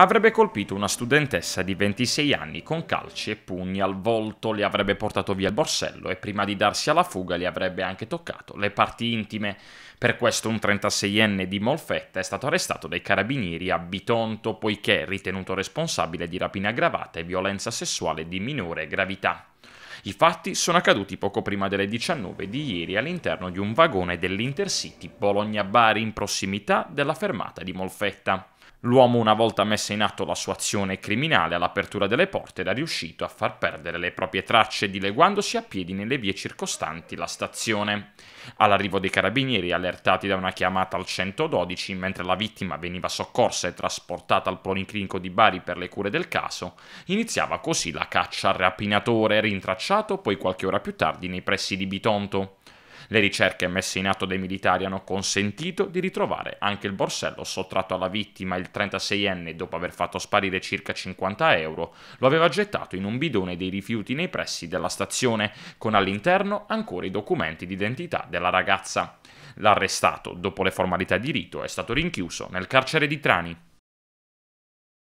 avrebbe colpito una studentessa di 26 anni con calci e pugni al volto, le avrebbe portato via il borsello e prima di darsi alla fuga le avrebbe anche toccato le parti intime. Per questo un 36enne di Molfetta è stato arrestato dai carabinieri a Bitonto poiché è ritenuto responsabile di rapina aggravata e violenza sessuale di minore gravità. I fatti sono accaduti poco prima delle 19 di ieri all'interno di un vagone dell'Intercity Bologna-Bari in prossimità della fermata di Molfetta. L'uomo, una volta messa in atto la sua azione criminale all'apertura delle porte, era riuscito a far perdere le proprie tracce dileguandosi a piedi nelle vie circostanti la stazione. All'arrivo dei carabinieri, allertati da una chiamata al 112, mentre la vittima veniva soccorsa e trasportata al policlinico di Bari per le cure del caso, iniziava così la caccia al rapinatore, rintracciata rilasciato poi qualche ora più tardi nei pressi di Bitonto. Le ricerche messe in atto dai militari hanno consentito di ritrovare anche il borsello sottratto alla vittima. Il 36enne, dopo aver fatto sparire circa 50 euro, lo aveva gettato in un bidone dei rifiuti nei pressi della stazione, con all'interno ancora i documenti d'identità della ragazza. L'arrestato, dopo le formalità di rito, è stato rinchiuso nel carcere di Trani.